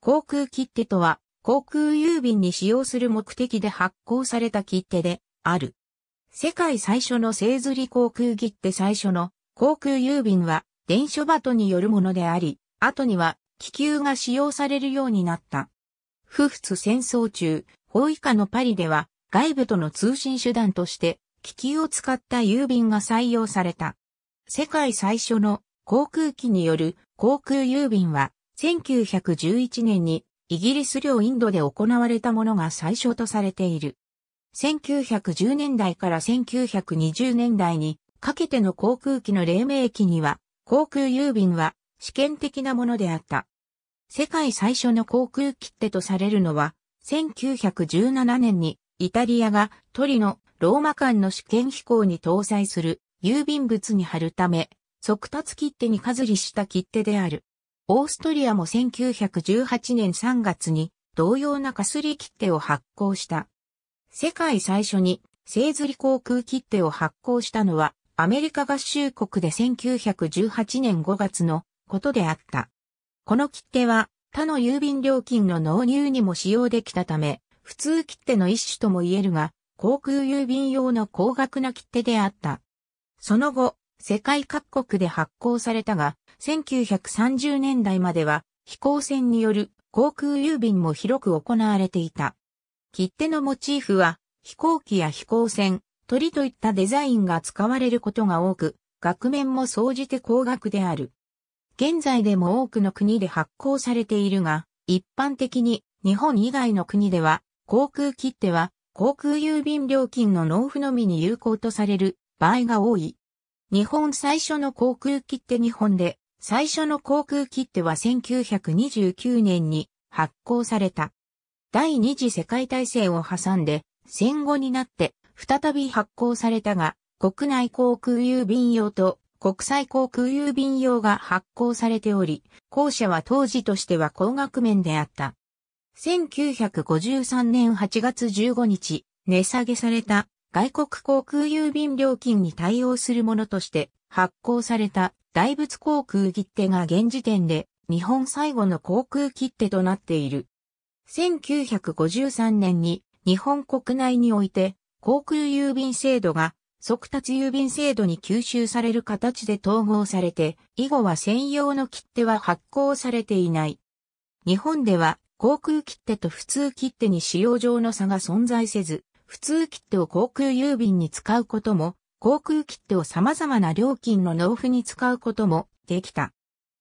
航空切手とは、航空郵便に使用する目的で発行された切手である。世界最初の製刷り航空切手最初の航空郵便は電書バトによるものであり、後には気球が使用されるようになった。不仏戦争中、法以下のパリでは外部との通信手段として気球を使った郵便が採用された。世界最初の航空機による航空郵便は1911年にイギリス領インドで行われたものが最初とされている。1910年代から1920年代にかけての航空機の黎明期には航空郵便は試験的なものであった。世界最初の航空切手とされるのは1917年にイタリアがトリノ、ローマ間の試験飛行に搭載する郵便物に貼るため、速達切手にずりした切手である。オーストリアも1918年3月に同様なかすり切手を発行した。世界最初に製図り航空切手を発行したのはアメリカ合衆国で1918年5月のことであった。この切手は他の郵便料金の納入にも使用できたため、普通切手の一種とも言えるが、航空郵便用の高額な切手であった。その後、世界各国で発行されたが、1930年代までは飛行船による航空郵便も広く行われていた。切手のモチーフは飛行機や飛行船、鳥といったデザインが使われることが多く、額面も総じて高額である。現在でも多くの国で発行されているが、一般的に日本以外の国では航空切手は航空郵便料金の納付のみに有効とされる場合が多い。日本最初の航空切手日本で、最初の航空切手は1929年に発行された。第二次世界大戦を挟んで、戦後になって再び発行されたが、国内航空郵便用と国際航空郵便用が発行されており、後者は当時としては高額面であった。1953年8月15日、値下げされた外国航空郵便料金に対応するものとして発行された大仏航空切手が現時点で日本最後の航空切手となっている。1953年に日本国内において航空郵便制度が即達郵便制度に吸収される形で統合されて、以後は専用の切手は発行されていない。日本では航空切手と普通切手に使用上の差が存在せず、普通切手を航空郵便に使うことも、航空切手を様々な料金の納付に使うこともできた。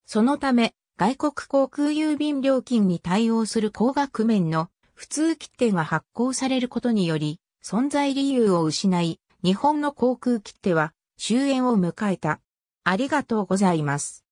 そのため、外国航空郵便料金に対応する高額面の普通切手が発行されることにより、存在理由を失い、日本の航空切手は終焉を迎えた。ありがとうございます。